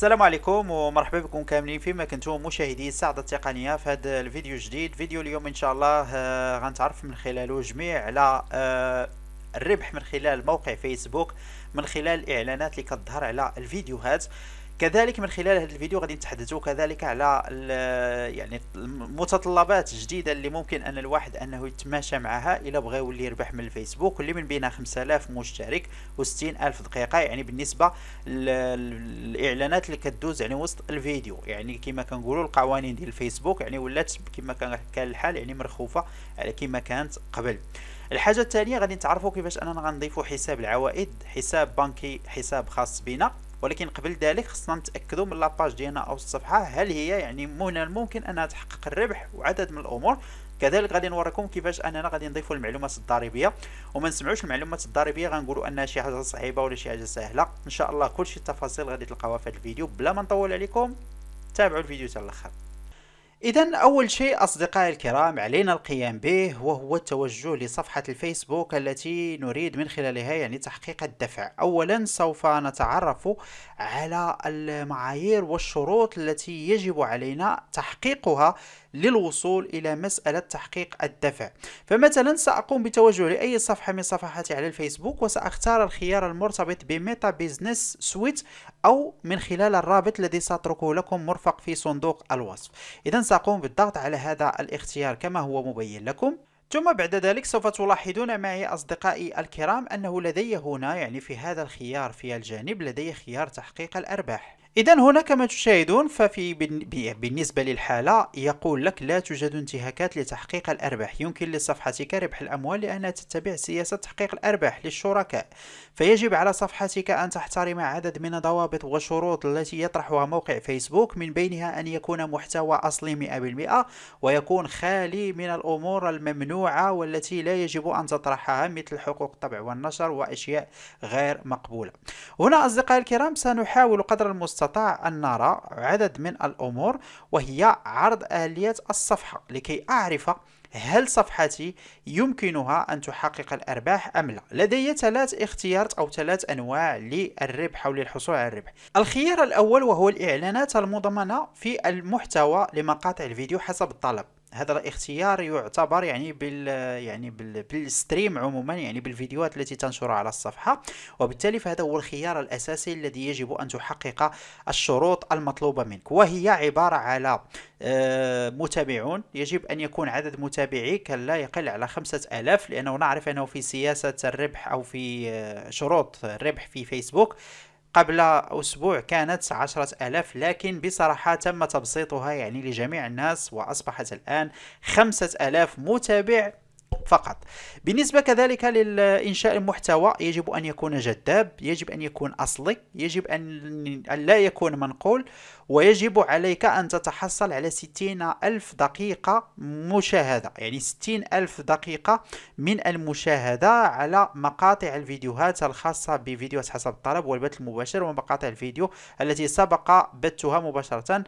السلام عليكم ومرحبا بكم كاملين فيما كنتم مشاهدي السعادة التقنية في هذا الفيديو الجديد فيديو اليوم ان شاء الله آه، غنتعرف من خلاله جميع على آه، الربح من خلال موقع فيسبوك من خلال الاعلانات اللي كتظهر على الفيديوهات كذلك من خلال هذا الفيديو غادي نتحدثوا كذلك على يعني المتطلبات الجديده اللي ممكن ان الواحد انه يتماشى معها الا بغى يولي يربح من الفيسبوك اللي من بينها 5000 مشترك و 60000 الف دقيقه يعني بالنسبه للاعلانات اللي كدوز يعني وسط الفيديو يعني كما كنقولوا القوانين ديال الفيسبوك يعني ولات كما كان الحال يعني مرخوفه على كما كانت قبل الحاجه الثانيه غادي نتعرفوا كيفاش اننا غنضيفوا حساب العوائد حساب بنكي حساب خاص بنا ولكن قبل ذلك خصنا نتاكدوا من لاباج ديالنا او الصفحه هل هي يعني من الممكن انها تحقق الربح وعدد من الامور كذلك غادي نوريكم كيفاش اننا غادي نضيفوا المعلومات الضريبيه وما نسمعوش المعلومات الضريبيه غنقولوا انها شي حاجه صعيبه ولا شي حاجه سهله ان شاء الله كلشي التفاصيل غادي تلقاوها في الفيديو بلا ما نطول عليكم تابعوا الفيديو حتى الاخر إذا أول شيء أصدقائي الكرام علينا القيام به وهو التوجه لصفحة الفيسبوك التي نريد من خلالها يعني تحقيق الدفع أولا سوف نتعرف على المعايير والشروط التي يجب علينا تحقيقها للوصول إلى مسألة تحقيق الدفع فمثلا سأقوم بتوجه لأي صفحة من صفحاتي على الفيسبوك وسأختار الخيار المرتبط بميتا بيزنس سويت أو من خلال الرابط الذي سأتركه لكم مرفق في صندوق الوصف إذا سأقوم بالضغط على هذا الاختيار كما هو مبين لكم ثم بعد ذلك سوف تلاحظون معي أصدقائي الكرام أنه لدي هنا يعني في هذا الخيار في الجانب لدي خيار تحقيق الأرباح إذا هنا كما تشاهدون ففي بالنسبة للحالة يقول لك لا توجد انتهاكات لتحقيق الأرباح يمكن لصفحتك ربح الأموال لأنها تتبع سياسة تحقيق الأرباح للشركاء فيجب على صفحتك أن تحترم عدد من الضوابط والشروط التي يطرحها موقع فيسبوك من بينها أن يكون محتوى أصلي 100% ويكون خالي من الأمور الممنوعة والتي لا يجب أن تطرحها مثل حقوق الطبع والنشر وأشياء غير مقبولة هنا أصدقائي الكرام سنحاول قدر المستطاع نستطيع أن نرى عدد من الأمور وهي عرض آليات الصفحة لكي أعرف هل صفحتي يمكنها أن تحقق الأرباح أم لا؟ لدي ثلاث اختيارات أو ثلاث أنواع للربح أو للحصول على الربح الخيار الأول وهو الإعلانات المضمنة في المحتوى لمقاطع الفيديو حسب الطلب هذا الاختيار يعتبر يعني بال يعني بال بالستريم عموما يعني بالفيديوهات التي تنشرها على الصفحه وبالتالي فهذا هو الخيار الاساسي الذي يجب ان تحقق الشروط المطلوبه منك وهي عباره على آه، متابعون يجب ان يكون عدد متابعيك لا يقل على خمسة ألاف لانه نعرف انه في سياسه الربح او في آه، شروط الربح في فيسبوك قبل أسبوع كانت عشرة ألاف لكن بصراحة تم تبسيطها يعني لجميع الناس وأصبحت الآن خمسة ألاف متابع فقط بالنسبة كذلك لإنشاء المحتوى يجب أن يكون جذاب يجب أن يكون أصلي يجب أن لا يكون منقول ويجب عليك أن تتحصل على 60 ألف دقيقة مشاهدة يعني 60 ألف دقيقة من المشاهدة على مقاطع الفيديوهات الخاصة بفيديوهات حسب الطلب والبث المباشر ومقاطع الفيديو التي سبق بثها مباشرة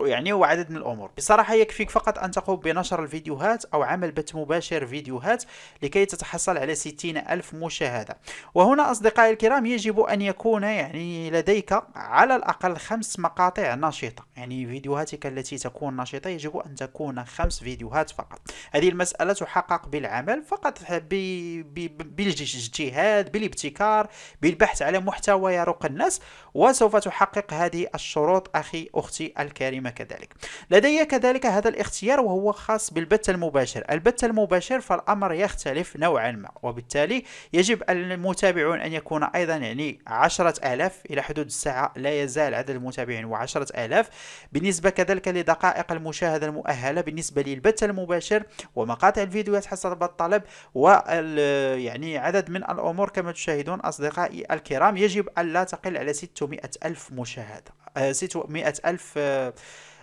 يعني وعدد من الأمور بصراحة يكفيك فقط أن تقوم بنشر الفيديوهات أو عمل بث مباشر فيديوهات لكي تتحصل على 60 ألف مشاهدة وهنا أصدقائي الكرام يجب أن يكون يعني لديك على الأقل خمس مقاطع نشطة يعني فيديوهاتك التي تكون نشطة يجب أن تكون خمس فيديوهات فقط هذه المسألة تحقق بالعمل فقط بالاجتهاد بالابتكار بالبحث على محتوى يروق الناس وسوف تحقق هذه الشروط أخي أختي الكريمة كذلك لدي كذلك هذا الاختيار وهو خاص بالبث المباشر البث المباشر فالأمر يختلف نوعا ما وبالتالي يجب المتابعون أن يكون أيضا يعني عشرة آلاف إلى حدود الساعة لا يزال عدد المتابعين متابعين وعشرة آلاف بالنسبة كذلك لدقائق المشاهدة المؤهلة بالنسبة للبث المباشر ومقاطع الفيديوهات حسب الطلب و يعني عدد من الأمور كما تشاهدون أصدقائي الكرام يجب أن لا تقل على 600 ألف مشاهدة 600 آه، ألف آه،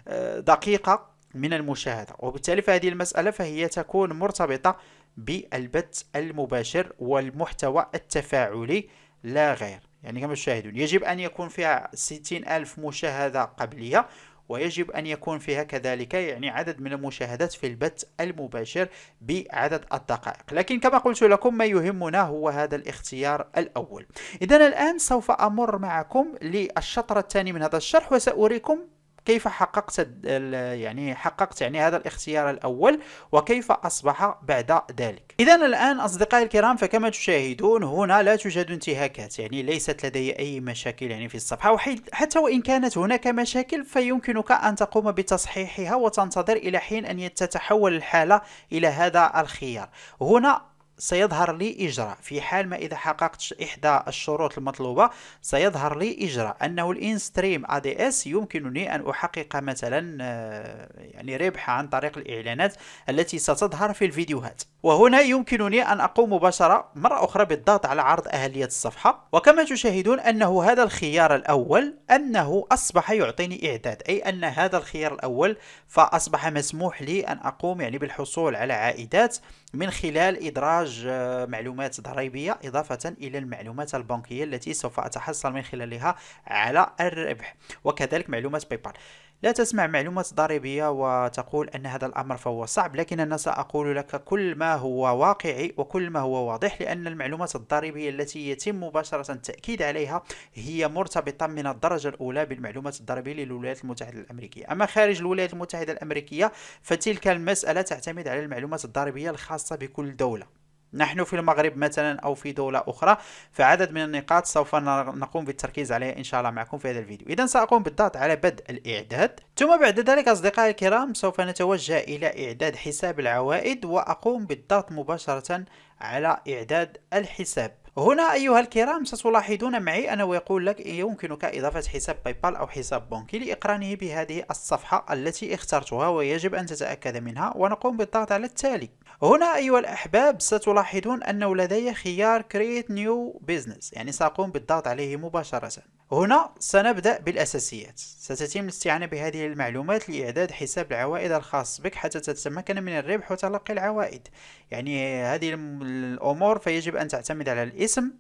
آه، دقيقة من المشاهدة وبالتالي فهذه المسألة فهي تكون مرتبطة بالبث المباشر والمحتوى التفاعلي لا غير يعني كما تشاهدون يجب أن يكون فيها ستين ألف مشاهدة قبلية ويجب أن يكون فيها كذلك يعني عدد من المشاهدات في البث المباشر بعدد الدقائق لكن كما قلت لكم ما يهمنا هو هذا الاختيار الأول إذا الآن سوف أمر معكم للشطر الثاني من هذا الشرح وسأريكم كيف حققت يعني حققت يعني هذا الاختيار الاول وكيف اصبح بعد ذلك اذا الان اصدقائي الكرام فكما تشاهدون هنا لا توجد انتهاكات يعني ليست لدي اي مشاكل يعني في الصفحه وحتى وان كانت هناك مشاكل فيمكنك ان تقوم بتصحيحها وتنتظر الى حين ان تتحول الحاله الى هذا الخيار هنا سيظهر لي إجراء في حال ما إذا حققت إحدى الشروط المطلوبة سيظهر لي إجراء أنه الإنستريم ستريم ادي إس يمكنني أن أحقق مثلا آه، يعني ربح عن طريق الإعلانات التي ستظهر في الفيديوهات وهنا يمكنني أن أقوم مباشرة مرة أخرى بالضغط على عرض أهلية الصفحة وكما تشاهدون أنه هذا الخيار الأول أنه أصبح يعطيني إعداد أي أن هذا الخيار الأول فأصبح مسموح لي أن أقوم يعني بالحصول على عائدات من خلال إدراج آه، معلومات ضريبية إضافة إلى المعلومات البنكية التي سوف أتحصل من خلالها على الربح وكذلك معلومات بايبال لا تسمع معلومات ضريبية وتقول أن هذا الأمر فهو صعب لكن أنا سأقول لك كل ما هو واقعي وكل ما هو واضح لأن المعلومات الضريبية التي يتم مباشرة التأكيد عليها هي مرتبطة من الدرجة الأولى بالمعلومات الضريبية للولايات المتحدة الأمريكية أما خارج الولايات المتحدة الأمريكية فتلك المسألة تعتمد على المعلومات الضريبية الخاصة بكل دولة نحن في المغرب مثلا أو في دولة أخرى فعدد من النقاط سوف نقوم بالتركيز عليها إن شاء الله معكم في هذا الفيديو إذا سأقوم بالضغط على بدء الإعداد ثم بعد ذلك أصدقائي الكرام سوف نتوجه إلى إعداد حساب العوائد وأقوم بالضغط مباشرة على إعداد الحساب هنا أيها الكرام ستلاحظون معي أنه يقول لك إيه، يمكنك إضافة حساب بايبال أو حساب بنكي لإقرانه بهذه الصفحة التي اخترتها ويجب أن تتأكد منها ونقوم بالضغط على التالي هنا أيها الأحباب ستلاحظون أنه لدي خيار Create New Business يعني سأقوم بالضغط عليه مباشرة هنا سنبدأ بالأساسيات ستتم الاستعانة بهذه المعلومات لإعداد حساب العوائد الخاص بك حتى تتمكن من الربح وتلقي العوائد يعني هذه الأمور فيجب أن تعتمد على الاسم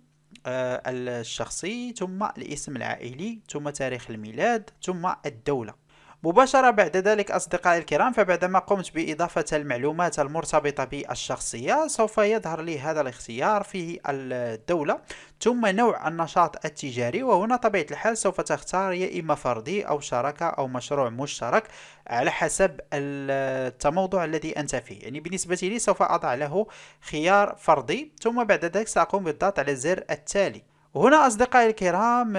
آه، الشخصي ثم الاسم العائلي ثم تاريخ الميلاد ثم الدولة مباشرة بعد ذلك أصدقائي الكرام فبعدما قمت بإضافة المعلومات المرتبطة بالشخصية سوف يظهر لي هذا الاختيار فيه الدولة ثم نوع النشاط التجاري وهنا طبيعة الحال سوف تختار يا إما فردي أو شراكة أو مشروع مشترك على حسب التموضع الذي أنت فيه يعني بالنسبة لي سوف أضع له خيار فردي ثم بعد ذلك سأقوم بالضغط على الزر التالي هنا أصدقائي الكرام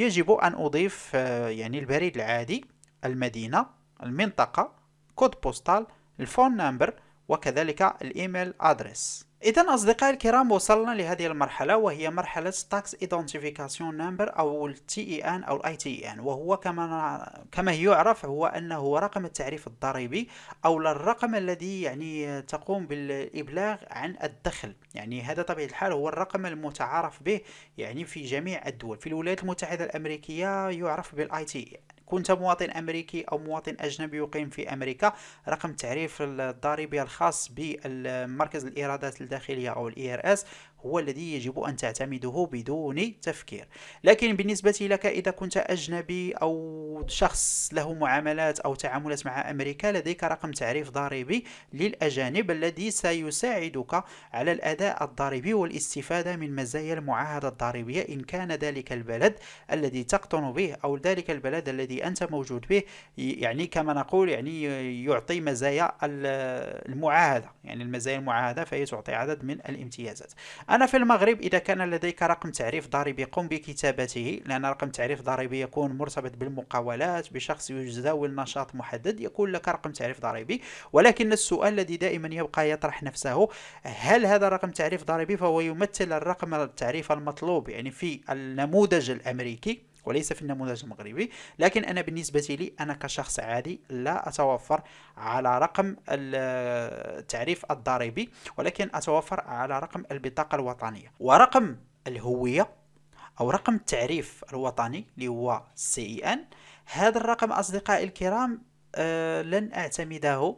يجب أن أضيف يعني البريد العادي المدينة المنطقة كود بوستال الفون نمبر وكذلك الايميل ادريس اذا اصدقائي الكرام وصلنا لهذه المرحله وهي مرحله تاكس ايدنتيفيكاسيون نمبر او التي اي ان او الاي تي ان وهو كما كما يعرف هو انه رقم التعريف الضريبي او الرقم الذي يعني تقوم بالابلاغ عن الدخل يعني هذا طبيعه الحال هو الرقم المتعارف به يعني في جميع الدول في الولايات المتحده الامريكيه يعرف بالاي تي كنت مواطن أمريكي أو مواطن أجنبي يقيم في أمريكا رقم التعريف الضريبي الخاص بمركز الإيرادات الداخلية أو ار اس e هو الذي يجب أن تعتمده بدون تفكير لكن بالنسبة لك إذا كنت أجنبي أو شخص له معاملات أو تعاملات مع أمريكا لديك رقم تعريف ضريبي للأجانب الذي سيساعدك على الأداء الضريبي والاستفادة من مزايا المعاهدة الضريبية إن كان ذلك البلد الذي تقطن به أو ذلك البلد الذي أنت موجود به يعني كما نقول يعني يعطي مزايا المعاهدة يعني المزايا المعاهدة فهي تعطي عدد من الامتيازات أنا في المغرب إذا كان لديك رقم تعريف ضريبي قم بكتابته لأن رقم تعريف ضريبي يكون مرتبط بالمقاولات بشخص يزاول نشاط محدد يكون لك رقم تعريف ضريبي ولكن السؤال الذي دائما يبقى يطرح نفسه هل هذا رقم تعريف ضريبي فهو يمثل الرقم التعريف المطلوب يعني في النموذج الأمريكي وليس في النموذج المغربي لكن أنا بالنسبة لي أنا كشخص عادي لا أتوفر على رقم التعريف الضريبي ولكن أتوفر على رقم البطاقة الوطنية ورقم الهوية أو رقم التعريف الوطني اللي هو سي ان هذا الرقم أصدقائي الكرام أه لن أعتمده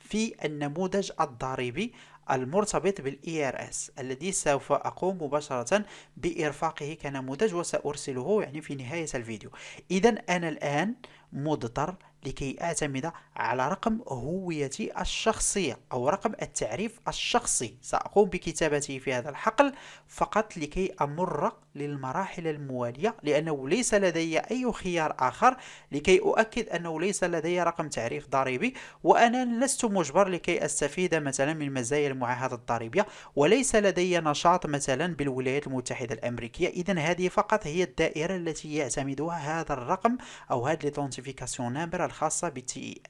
في النموذج الضريبي المرتبط بالـ ERS اس الذي سوف اقوم مباشره بارفاقه كنموذج وسارسله يعني في نهايه الفيديو اذا انا الان مضطر لكي أعتمد على رقم هويتي الشخصية أو رقم التعريف الشخصي سأقوم بكتابته في هذا الحقل فقط لكي أمر للمراحل الموالية لأنه ليس لدي أي خيار آخر لكي أؤكد أنه ليس لدي رقم تعريف ضريبي وأنا لست مجبر لكي أستفيد مثلا من مزايا المعاهدة الضريبية وليس لدي نشاط مثلا بالولايات المتحدة الأمريكية إذا هذه فقط هي الدائرة التي يعتمدها هذا الرقم أو هذا لي نمبر الخاصة بالتي اي e.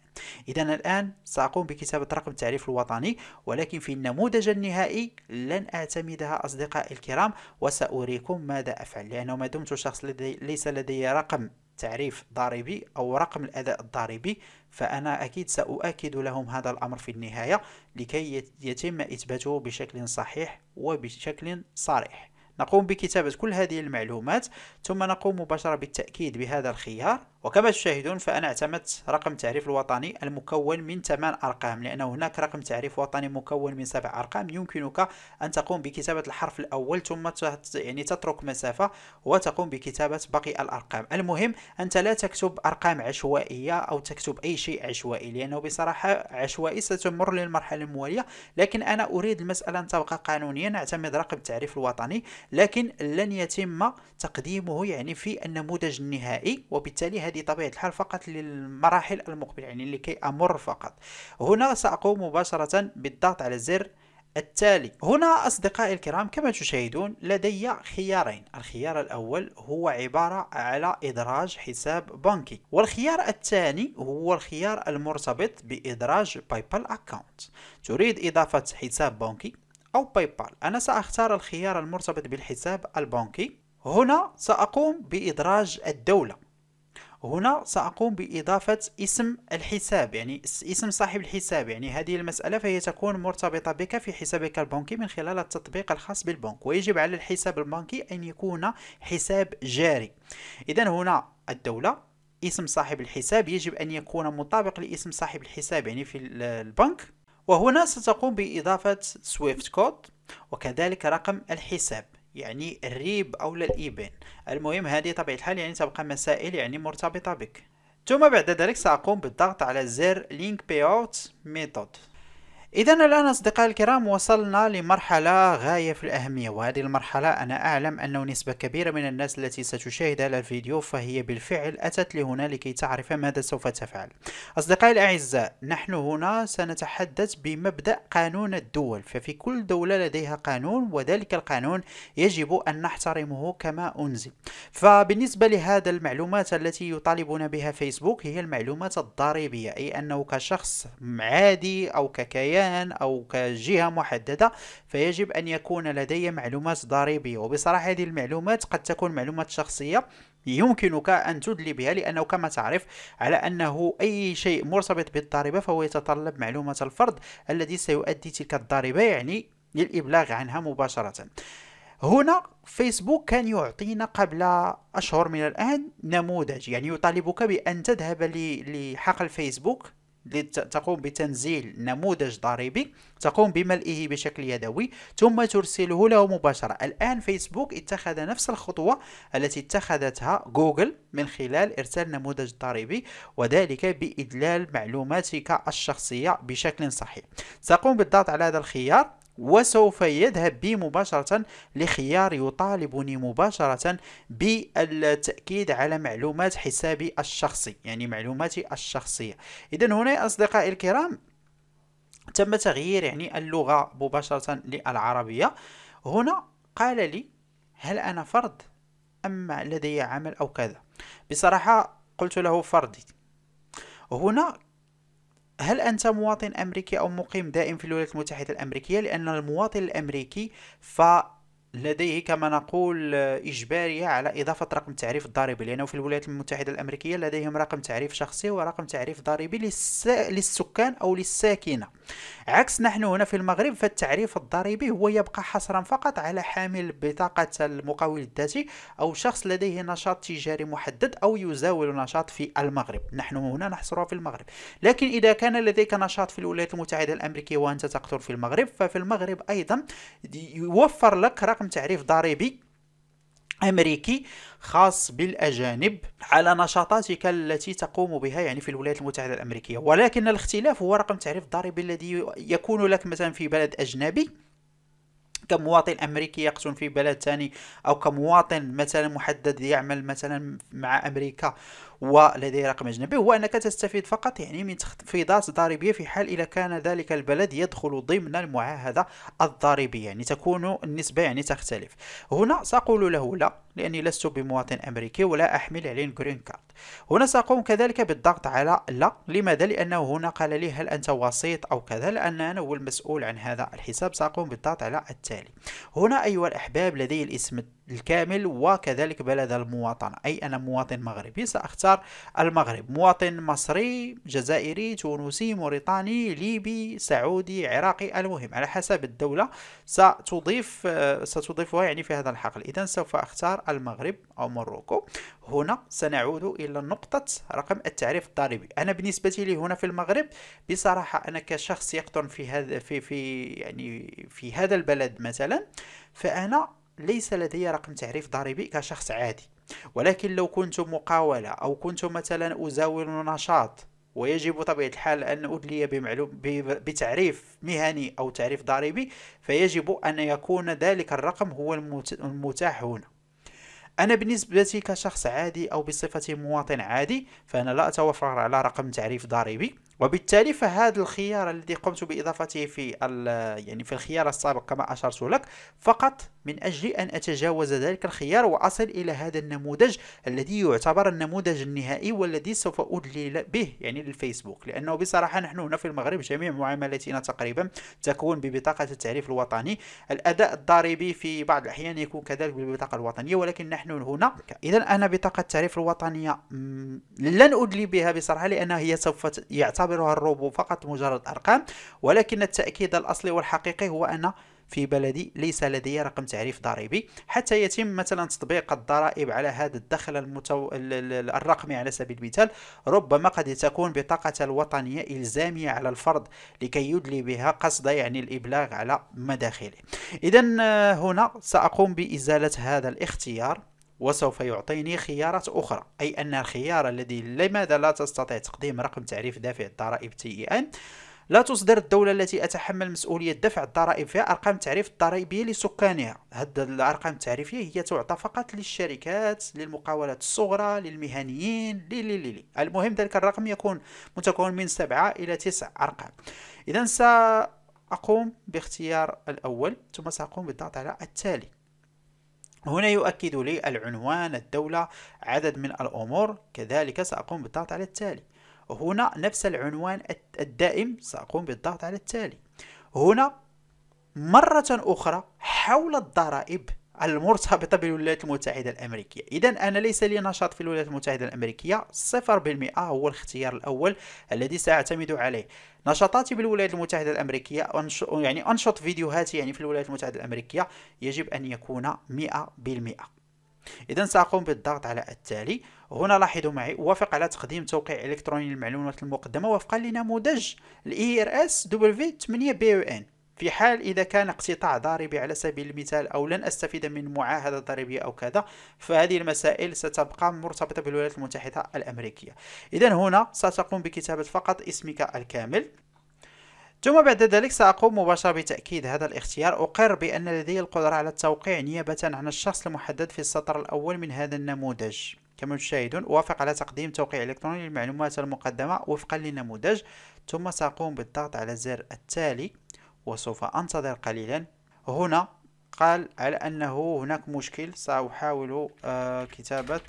إذا الآن سأقوم بكتابة رقم التعريف الوطني ولكن في النموذج النهائي لن أعتمدها أصدقائي الكرام وسأريكم ماذا أفعل لأنه ما دمت شخص لدي ليس لدي رقم تعريف ضريبي أو رقم الأداء الضريبي فأنا أكيد سأؤكد لهم هذا الأمر في النهاية لكي يتم إثباته بشكل صحيح وبشكل صريح نقوم بكتابة كل هذه المعلومات ثم نقوم مباشرة بالتأكيد بهذا الخيار وكما تشاهدون فأنا اعتمدت رقم تعريف الوطني المكون من 8 أرقام لأن هناك رقم تعريف وطني مكون من 7 أرقام يمكنك أن تقوم بكتابة الحرف الأول ثم يعني تترك مسافة وتقوم بكتابة باقي الأرقام المهم أنت لا تكتب أرقام عشوائية أو تكتب أي شيء عشوائي لأنه بصراحة عشوائي ستمر للمرحلة الموالية لكن أنا أريد المسألة أن تبقى قانونيا أعتمد رقم التعريف الوطني لكن لن يتم تقديمه يعني في النموذج النهائي وبالتالي هذه طبيعه الحال فقط للمراحل المقبلة يعني لكي أمر فقط هنا سأقوم مباشرة بالضغط على الزر التالي هنا أصدقائي الكرام كما تشاهدون لدي خيارين الخيار الأول هو عبارة على إدراج حساب بنكي والخيار الثاني هو الخيار المرتبط بإدراج باي بال أكاونت تريد إضافة حساب بنكي أو باي بال أنا سأختار الخيار المرتبط بالحساب البنكي هنا سأقوم بإدراج الدولة هنا سأقوم بإضافة اسم الحساب يعني اسم صاحب الحساب يعني هذه المسألة فهي تكون مرتبطة بك في حسابك البنكي من خلال التطبيق الخاص بالبنك ويجب على الحساب البنكي أن يكون حساب جاري إذا هنا الدولة اسم صاحب الحساب يجب أن يكون مطابق لاسم صاحب الحساب يعني في البنك وهنا ستقوم بإضافة سويفت كود وكذلك رقم الحساب يعني الريب أو الإيبان المهم هذه طبيعة الحال يعني تبقى مسائل يعني مرتبطة بك ثم بعد ذلك سأقوم بالضغط على زر لينك بي اوت ميثود إذا الآن أصدقائي الكرام وصلنا لمرحلة غاية في الأهمية وهذه المرحلة أنا أعلم أنه نسبة كبيرة من الناس التي ستشاهد هذا الفيديو فهي بالفعل أتت لهنا لكي تعرف ماذا سوف تفعل أصدقائي الأعزاء نحن هنا سنتحدث بمبدأ قانون الدول ففي كل دولة لديها قانون وذلك القانون يجب أن نحترمه كما أنزل فبالنسبة لهذا المعلومات التي يطالبون بها فيسبوك هي المعلومات الضريبية أي أنه كشخص عادي أو ككيان كمكان أو كجهة محددة فيجب أن يكون لدي معلومات ضريبية وبصراحة هذه المعلومات قد تكون معلومات شخصية يمكنك أن تدلي بها لأنه كما تعرف على أنه أي شيء مرتبط بالضريبة فهو يتطلب معلومات الفرد الذي سيؤدي تلك الضريبة يعني للإبلاغ عنها مباشرة هنا فيسبوك كان يعطينا قبل أشهر من الآن نموذج يعني يطالبك بأن تذهب لحقل فيسبوك تقوم بتنزيل نموذج ضريبي تقوم بملئه بشكل يدوي ثم ترسله له مباشرة الآن فيسبوك اتخذ نفس الخطوة التي اتخذتها جوجل من خلال إرسال نموذج ضريبي وذلك بإدلال معلوماتك الشخصية بشكل صحيح تقوم بالضغط على هذا الخيار وسوف يذهب بي مباشرة لخيار يطالبني مباشرة بالتأكيد على معلومات حسابي الشخصي يعني معلوماتي الشخصية إذا هنا يا أصدقائي الكرام تم تغيير يعني اللغة مباشرة للعربية هنا قال لي هل أنا فرد أم لدي عمل أو كذا بصراحة قلت له فردي هنا هل أنت مواطن أمريكي أو مقيم دائم في الولايات المتحدة الأمريكية لأن المواطن الأمريكي ف لديه كما نقول آه، إجبارية على إضافة رقم التعريف الضريبي لأنه في الولايات المتحدة الأمريكية لديهم رقم تعريف شخصي ورقم تعريف ضريبي للس... للسكان أو للساكنة عكس نحن هنا في المغرب فالتعريف الضريبي هو يبقى حصرا فقط على حامل بطاقة المقاول الذاتي أو شخص لديه نشاط تجاري محدد أو يزاول نشاط في المغرب نحن هنا نحصرها في المغرب لكن إذا كان لديك نشاط في الولايات المتحدة الأمريكية وأنت تقطر في المغرب ففي المغرب أيضا يوفر لك رقم لكم تعريف ضريبي أمريكي خاص بالأجانب على نشاطاتك التي تقوم بها يعني في الولايات المتحدة الأمريكية ولكن الاختلاف هو رقم تعريف ضريبي الذي يكون لك مثلا في بلد أجنبي كمواطن امريكي يقطن في بلد ثاني او كمواطن مثلا محدد يعمل مثلا مع امريكا ولديه رقم أجنبي هو أنك تستفيد فقط يعني من تخفيضات ضريبية في حال إذا كان ذلك البلد يدخل ضمن المعاهدة الضريبية يعني تكون النسبة يعني تختلف هنا سأقول له لا لأني لست بمواطن أمريكي ولا أحمل عليه جرين كارد هنا سأقوم كذلك بالضغط على لا لماذا؟ لأنه هنا قال لي هل أنت وسيط أو كذا لأن أنا هو المسؤول عن هذا الحساب سأقوم بالضغط على التالي هنا أيها الأحباب لدي الاسم الكامل وكذلك بلد المواطنة أي أنا مواطن مغربي سأختار المغرب مواطن مصري جزائري تونسي موريتاني ليبي سعودي عراقي المهم على حسب الدولة ستضيف آه، ستضيفها يعني في هذا الحقل إذا سوف أختار المغرب أو موروكو هنا سنعود إلى نقطة رقم التعريف الضريبي أنا بالنسبة لي هنا في المغرب بصراحة أنا كشخص يقطن في هذا في في يعني في هذا البلد مثلا فأنا ليس لدي رقم تعريف ضريبي كشخص عادي ولكن لو كنت مقاولة أو كنت مثلا أزاول نشاط ويجب بطبيعة الحال أن أدلي بمعلوم بتعريف مهني أو تعريف ضريبي فيجب أن يكون ذلك الرقم هو المتاح هنا أنا بالنسبة لي كشخص عادي أو بصفتي مواطن عادي فأنا لا أتوفر على رقم تعريف ضريبي وبالتالي فهذا الخيار الذي قمت باضافته في يعني في الخيار السابق كما اشرت لك فقط من اجل ان اتجاوز ذلك الخيار واصل الى هذا النموذج الذي يعتبر النموذج النهائي والذي سوف ادلي به يعني للفيسبوك لانه بصراحه نحن هنا في المغرب جميع معاملاتنا تقريبا تكون ببطاقه التعريف الوطني الاداء الضريبي في بعض الاحيان يكون كذلك بالبطاقه الوطنيه ولكن نحن هنا اذا انا بطاقه التعريف الوطنيه لن ادلي بها بصراحه لانها هي سوف يعتبر يعتبرها الروبو فقط مجرد أرقام ولكن التأكيد الأصلي والحقيقي هو أن في بلدي ليس لدي رقم تعريف ضريبي حتى يتم مثلا تطبيق الضرائب على هذا الدخل المتو... الرقمي على سبيل المثال ربما قد تكون بطاقة الوطنية إلزامية على الفرد لكي يدلي بها قصد يعني الإبلاغ على مداخله إذا آه، هنا سأقوم بإزالة هذا الاختيار وسوف يعطيني خيارات أخرى أي أن الخيار الذي لماذا لا تستطيع تقديم رقم تعريف دافع الضرائب تي أن لا تصدر الدولة التي أتحمل مسؤولية دفع الضرائب فيها أرقام تعريف الضريبية لسكانها هذه الأرقام التعريفية هي تعطى فقط للشركات للمقاولات الصغرى للمهنيين لي لي لي. المهم ذلك الرقم يكون متكون من سبعة إلى تسعة أرقام إذا سأقوم باختيار الأول ثم سأقوم بالضغط على التالي هنا يؤكد لي العنوان الدولة عدد من الأمور كذلك سأقوم بالضغط على التالي هنا نفس العنوان الدائم سأقوم بالضغط على التالي هنا مرة أخرى حول الضرائب المرتبطة بالولايات المتحدة الأمريكية إذا أنا ليس لي نشاط في الولايات المتحدة الأمريكية 0% هو الاختيار الأول الذي سأعتمد عليه نشاطاتي بالولايات المتحدة الأمريكية يعني أنشط فيديوهاتي يعني في الولايات المتحدة الأمريكية يجب أن يكون 100% إذا سأقوم بالضغط على التالي هنا لاحظوا معي وافق على تقديم توقيع إلكتروني للمعلومات المقدمة وفقا لنموذج الـ ERS W8 BUN في حال إذا كان اقتطاع ضريبي على سبيل المثال أو لن أستفيد من معاهدة ضريبية أو كذا فهذه المسائل ستبقى مرتبطة بالولايات المتحدة الأمريكية إذا هنا ستقوم بكتابة فقط اسمك الكامل ثم بعد ذلك سأقوم مباشرة بتأكيد هذا الاختيار أقر بأن لدي القدرة على التوقيع نيابة عن الشخص المحدد في السطر الأول من هذا النموذج كما تشاهدون أوافق على تقديم توقيع إلكتروني للمعلومات المقدمة وفقا للنموذج ثم سأقوم بالضغط على الزر التالي وسوف أنتظر قليلا هنا قال على أنه هناك مشكل سأحاول آه، كتابة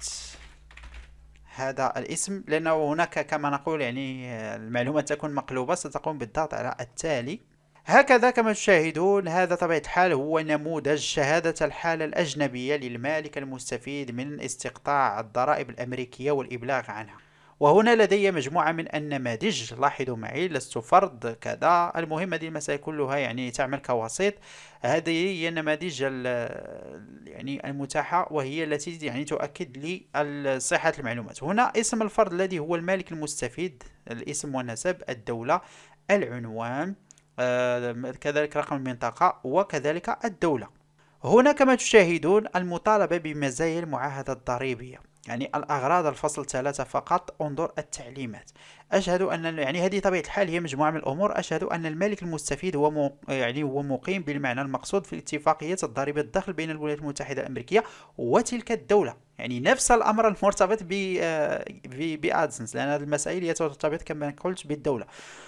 هذا الاسم لأنه هناك كما نقول يعني آه، المعلومات تكون مقلوبة ستقوم بالضغط على التالي هكذا كما تشاهدون هذا طبيعة الحال هو نموذج شهادة الحالة الأجنبية للمالك المستفيد من استقطاع الضرائب الأمريكية والإبلاغ عنها وهنا لدي مجموعة من النماذج لاحظوا معي لست فرض كذا المهم هذه المسائل كلها يعني تعمل كوسيط هذه هي النماذج يعني المتاحة وهي التي يعني تؤكد لي صحة المعلومات هنا اسم الفرد الذي هو المالك المستفيد الاسم والنسب الدولة العنوان آه، كذلك رقم المنطقة وكذلك الدولة هنا كما تشاهدون المطالبة بمزايا المعاهدة الضريبية يعني الأغراض الفصل ثلاثة فقط انظر التعليمات أشهد أن يعني هذه طبيعة الحال هي مجموعة من الأمور أشهد أن المالك المستفيد هو مو يعني هو مقيم بالمعنى المقصود في اتفاقية الضريبة الدخل بين الولايات المتحدة الأمريكية وتلك الدولة يعني نفس الامر المرتبط ب آه، بادسنس لان هذه المسائل هي ترتبط كما قلت بالدوله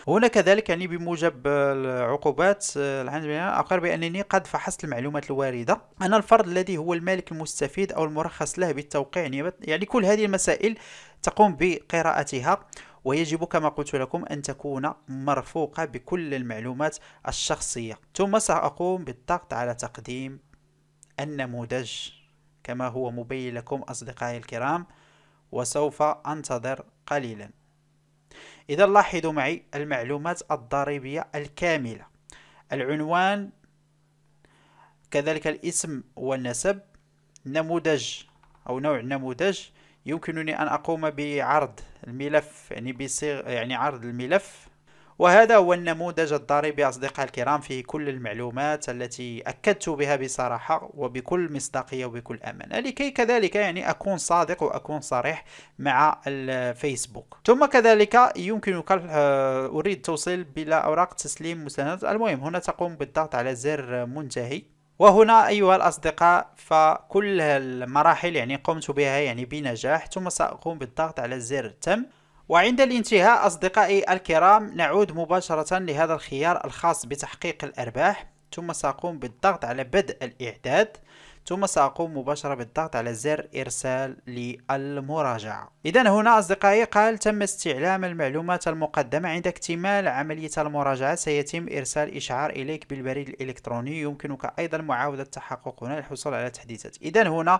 هنا كذلك يعني بموجب العقوبات آه، العام اقر بانني قد فحصت المعلومات الوارده انا الفرد الذي هو المالك المستفيد او المرخص له بالتوقيع يعني, يعني كل هذه المسائل تقوم بقراءتها ويجب كما قلت لكم أن تكون مرفوقة بكل المعلومات الشخصية ثم سأقوم بالضغط على تقديم النموذج كما هو مبين لكم أصدقائي الكرام وسوف أنتظر قليلا إذا لاحظوا معي المعلومات الضريبية الكاملة العنوان كذلك الاسم والنسب نموذج أو نوع نموذج يمكنني أن أقوم بعرض الملف يعني بصيغ يعني عرض الملف وهذا هو النموذج الضريبي أصدقاء الكرام في كل المعلومات التي أكدت بها بصراحة وبكل مصداقية وبكل أمانة لكي كذلك يعني أكون صادق وأكون صريح مع الفيسبوك ثم كذلك يمكنك آه، أريد التوصيل بلا أوراق تسليم مستندات المهم هنا تقوم بالضغط على زر منتهي وهنا أيها الأصدقاء فكل المراحل يعني قمت بها يعني بنجاح ثم سأقوم بالضغط على زر تم وعند الانتهاء أصدقائي الكرام نعود مباشرة لهذا الخيار الخاص بتحقيق الأرباح ثم سأقوم بالضغط على بدء الإعداد ثم سأقوم مباشرة بالضغط على زر إرسال للمراجعة إذا هنا أصدقائي قال تم استعلام المعلومات المقدمة عند اكتمال عملية المراجعة سيتم إرسال إشعار إليك بالبريد الإلكتروني يمكنك أيضا معاودة التحقق هنا للحصول على تحديثات إذا هنا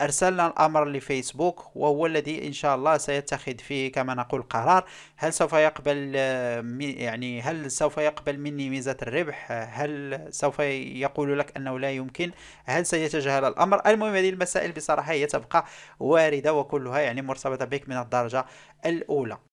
أرسلنا الأمر لفيسبوك وهو الذي إن شاء الله سيتخذ فيه كما نقول قرار هل سوف يقبل آه، يعني هل سوف يقبل مني ميزة الربح هل سوف يقول لك أنه لا يمكن هل سيتجاهل الأمر المهم هذه المسائل بصراحة هي تبقى واردة وكلها يعني مرتبطة بك من الدرجة الأولى